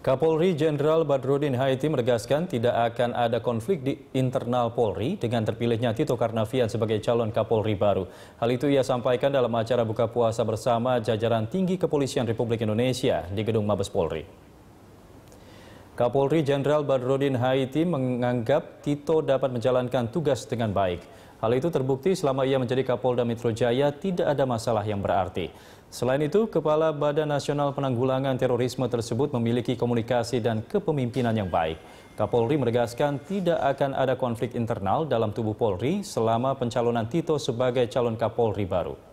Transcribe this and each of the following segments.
Kapolri Jenderal Badrodin Haiti menegaskan tidak akan ada konflik di internal Polri dengan terpilihnya Tito Karnavian sebagai calon Kapolri baru. Hal itu ia sampaikan dalam acara buka puasa bersama jajaran tinggi Kepolisian Republik Indonesia di Gedung Mabes Polri. Kapolri Jenderal Badrodin Haiti menganggap Tito dapat menjalankan tugas dengan baik. Hal itu terbukti selama ia menjadi Kapolda Metro Jaya tidak ada masalah yang berarti. Selain itu, Kepala Badan Nasional Penanggulangan Terorisme tersebut memiliki komunikasi dan kepemimpinan yang baik. Kapolri menegaskan tidak akan ada konflik internal dalam tubuh Polri selama pencalonan Tito sebagai calon Kapolri baru.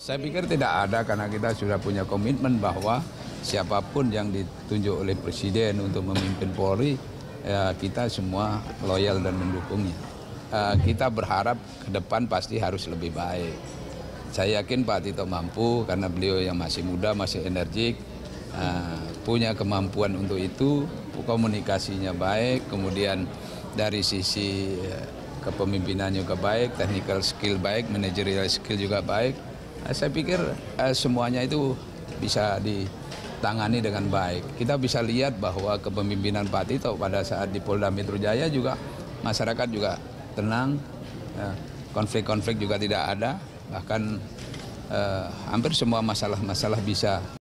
Saya pikir tidak ada karena kita sudah punya komitmen bahwa siapapun yang ditunjuk oleh Presiden untuk memimpin Polri, ya, kita semua loyal dan mendukungnya. Ya, kita berharap ke depan pasti harus lebih baik. Saya yakin Pak Tito mampu karena beliau yang masih muda, masih energik, ya, punya kemampuan untuk itu, komunikasinya baik, kemudian dari sisi kepemimpinannya kepemimpinan juga baik, technical skill baik, managerial skill juga baik Eh, saya pikir eh, semuanya itu bisa ditangani dengan baik. Kita bisa lihat bahwa kepemimpinan Pak Tito pada saat di Polda Metro Jaya juga masyarakat juga tenang, eh, konflik-konflik juga tidak ada, bahkan eh, hampir semua masalah-masalah bisa